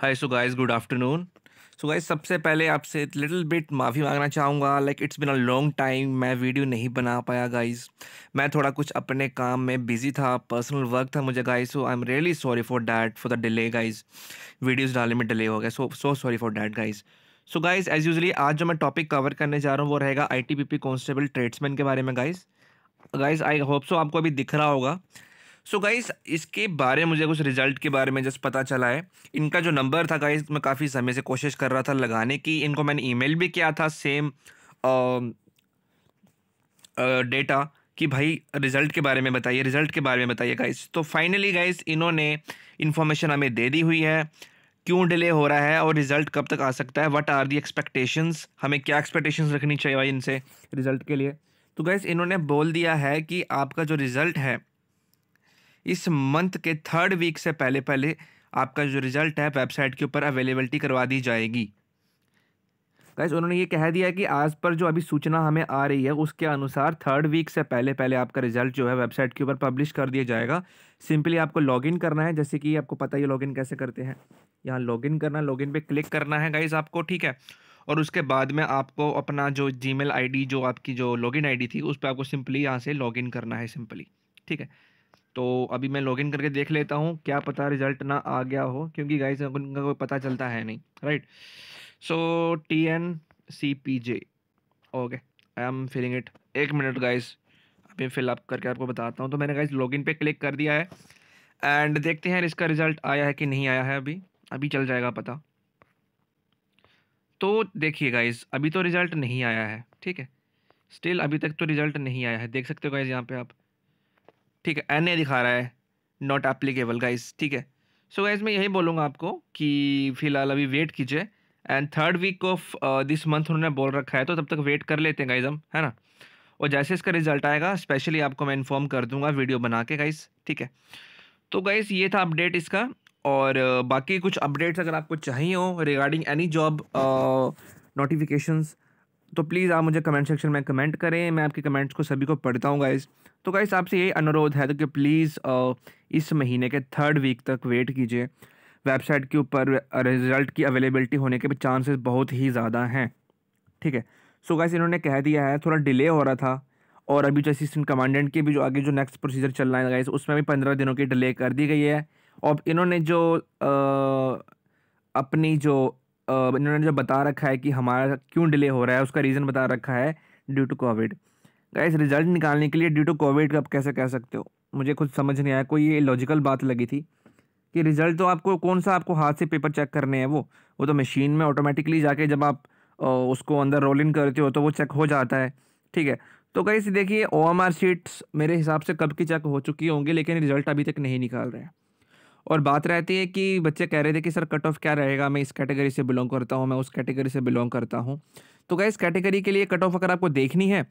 high so guys good afternoon so guys सबसे पहले आपसे लिटिल बिट माफ़ी मांगना चाहूँगा like it's been a long time मैं वीडियो नहीं बना पाया गाइज मैं थोड़ा कुछ अपने काम में बिजी था पर्सनल वर्क था मुझे guys so I am really sorry for that for the delay guys videos डालने में डिले हो गया so so sorry for that guys so guys as usually आज जो मैं टॉपिक कवर करने जा रहा हूँ वो रहेगा I T B P constable tradesman के बारे में guys guys I hope so आपको अभी दिख रहा होगा सो so गाइस इसके बारे में मुझे कुछ रिजल्ट के बारे में जस्ट पता चला है इनका जो नंबर था गाइस मैं काफ़ी समय से कोशिश कर रहा था लगाने की इनको मैंने ईमेल भी किया था सेम डेटा um, uh, कि भाई रिज़ल्ट के बारे में बताइए रिज़ल्ट के बारे में बताइए गाइस तो फाइनली गाइस इन्होंने इन्फॉर्मेशन हमें दे दी हुई है क्यों डिले हो रहा है और रिज़ल्ट कब तक आ सकता है व्हाट आर दी एक्सपेक्टेशंस हमें क्या एक्सपेक्टेशंस रखनी चाहिए भाई इनसे रिज़ल्ट के लिए तो गाइज़ इन्होंने बोल दिया है कि आपका जो रिज़ल्ट है इस मंथ के थर्ड वीक से पहले पहले आपका जो रिज़ल्ट है वेबसाइट के ऊपर अवेलेबलिटी करवा दी जाएगी गाइज़ उन्होंने ये कह दिया कि आज पर जो अभी सूचना हमें आ रही है उसके अनुसार थर्ड वीक से पहले पहले आपका रिजल्ट जो है वेबसाइट के ऊपर पब्लिश कर दिया जाएगा सिंपली आपको लॉगिन करना है जैसे कि आपको पता ही लॉगिन कैसे करते हैं यहाँ लॉगिन करना लॉगिन पे क्लिक करना है गाइज़ आपको ठीक है और उसके बाद में आपको अपना जो जी मेल जो आपकी जो लॉगिन आई थी उस पर आपको सिंपली यहाँ से लॉगिन करना है सिंपली ठीक है तो अभी मैं लॉगिन करके देख लेता हूँ क्या पता रिजल्ट ना आ गया हो क्योंकि गाइस उनका कोई पता चलता है नहीं right so T N C P J okay I am feeling it एक मिनट गाइस अभी फिलअप करके आपको बताता हूँ तो मैंने गाइस लॉगिन पे क्लिक कर दिया है एंड देखते हैं इसका रिज़ल्ट आया है कि नहीं आया है अभी अभी चल जाएगा पता तो देखिए गाइज़ अभी तो रिज़ल्ट नहीं आया है ठीक है स्टिल अभी तक तो रिज़ल्ट नहीं आया है देख सकते हो गाइज यहाँ पे आप ठीक है एन ए दिखा रहा है नॉट एप्लीकेबल गाइज ठीक है सो so गाइज मैं यही बोलूँगा आपको कि फ़िलहाल अभी वेट कीजिए and third week of this month उन्होंने बोल रखा है तो तब तक वेट कर लेते हैं गाइज हम है ना और जैसे इसका रिजल्ट आएगा स्पेशली आपको मैं इन्फॉर्म कर दूंगा वीडियो बना के गाइज ठीक है तो गाइज ये था अपडेट इसका और uh, बाकी कुछ अपडेट्स अगर आपको चाहिए हो रिगार्डिंग एनी जॉब नोटिफिकेशंस तो प्लीज़ आप मुझे कमेंट सेक्शन में कमेंट करें मैं आपके कमेंट्स को सभी को पढ़ता हूँ गाइज़ तो गाइज़ आपसे यही अनुरोध है तो कि प्लीज़ इस महीने के थर्ड वीक तक वेट कीजिए वेबसाइट के ऊपर रिज़ल्ट की अवेलेबिलिटी होने के भी चांसेस बहुत ही ज़्यादा हैं ठीक है सो गाइज गाइस इन्होंने कह दिया है थोड़ा डिले हो रहा था और अभी जो असिस्टेंट कमांडेंट के भी जो आगे जो नेक्स्ट प्रोसीजर चल रहा है गाइस उसमें भी पंद्रह दिनों की डिले कर दी गई है और इन्होंने जो अपनी जो इन्होंने जो बता रखा है कि हमारा क्यों डिले हो रहा है उसका रीज़न बता रखा है due to covid guys result निकालने के लिए ड्यू टू कोविड आप कैसे कह सकते हो मुझे खुद समझ नहीं आया कोई ये लॉजिकल बात लगी थी कि रिजल्ट तो आपको कौन सा आपको हाथ से पेपर चेक करने हैं वो वो तो मशीन में ऑटोमेटिकली जाके जब आप उसको अंदर रोल इन करते हो तो वो चेक हो जाता है ठीक है तो कहीं देखिए ओ एम आर शीट्स मेरे हिसाब से कब की चेक हो चुकी होंगी लेकिन रिजल्ट अभी तक नहीं निकाल रहे हैं और बात रहती है कि बच्चे कह रहे थे कि सर कट ऑफ क्या रहेगा मैं इस कैटेगरी से बिलोंग करता हूँ मैं उस कैटेगरी से बिलोंग करता हूँ तो क्या इस कैटेगरी के लिए कट ऑफ अगर आपको देखनी है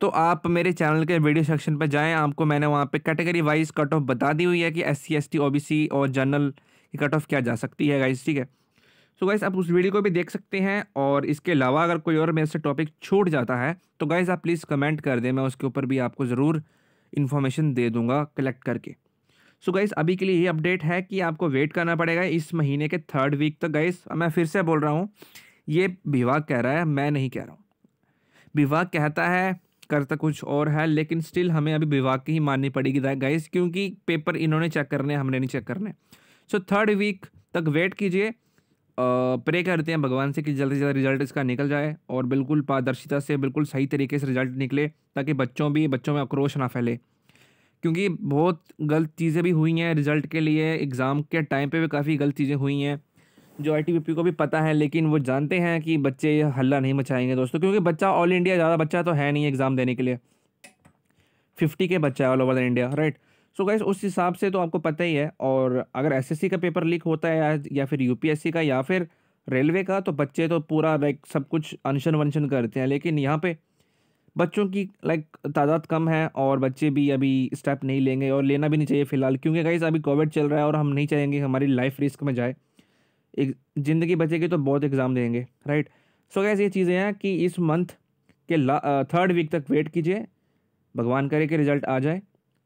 तो आप मेरे चैनल के वीडियो सेक्शन पर जाएँ आपको मैंने वहाँ पर कैटेगरी वाइज कट ऑफ बता दी हुई है कि S C S T O B C और जनरल की कट ऑफ क्या जा सकती है गाइज ठीक है सो तो गाइज़ आप उस वीडियो को भी देख सकते हैं और इसके अलावा अगर कोई और मेरे से टॉपिक छूट जाता है तो गाइज़ आप प्लीज़ कमेंट कर दें मैं उसके ऊपर भी आपको ज़रूर इन्फॉर्मेशन दे दूँगा कलेक्ट करके सो so गाइस अभी के लिए ये अपडेट है कि आपको वेट करना पड़ेगा इस महीने के थर्ड वीक तक तो गाइस मैं फिर से बोल रहा हूँ ये विभाग कह रहा है मैं नहीं कह रहा हूँ विभाग कहता है करता तो कुछ और है लेकिन स्टिल हमें अभी विभाग की ही माननी पड़ेगी गाइस क्योंकि पेपर इन्होंने चेक करने हमने नहीं चेक करने सो थर्ड वीक तक वेट कीजिए प्रे करते हैं भगवान से कि जल्द से जल्द रिजल्ट इसका निकल जाए और बिल्कुल पारदर्शिता से बिल्कुल सही तरीके से रिजल्ट निकले ताकि बच्चों भी बच्चों में आक्रोश ना फैले क्योंकि बहुत गलत चीज़ें भी हुई हैं रिज़ल्ट के लिए एग्ज़ाम के टाइम पे भी काफ़ी गलत चीज़ें हुई हैं जो आई को भी पता है लेकिन वो जानते हैं कि बच्चे हल्ला नहीं मचाएंगे दोस्तों क्योंकि बच्चा ऑल इंडिया ज़्यादा बच्चा तो है नहीं एग्ज़ाम देने के लिए फिफ्टी के बच्चा है all over the India right so guys उस हिसाब से तो आपको पता ही है और अगर एस का पेपर लीक होता है या फिर यू का या फिर रेलवे का तो बच्चे तो पूरा लाइक सब कुछ अनशन वनशन करते हैं लेकिन यहाँ पर बच्चों की लाइक तादाद कम है और बच्चे भी अभी स्टेप नहीं लेंगे और लेना भी नहीं चाहिए फ़िलहाल क्योंकि गाइज अभी कोविड चल रहा है और हम नहीं चाहेंगे हमारी लाइफ रिस्क में जाए एक ज़िंदगी बचेगी तो बहुत एग्ज़ाम देंगे राइट सो गैस ये चीज़ें हैं कि इस मंथ के थर्ड वीक तक वेट कीजिए भगवान करे कि रिजल्ट आ जाए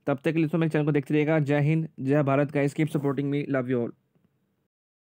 तब तक के लिए तो मेरे चैनल को देखते रहिएगा जय हिंद जय भारत का keep supporting me love you all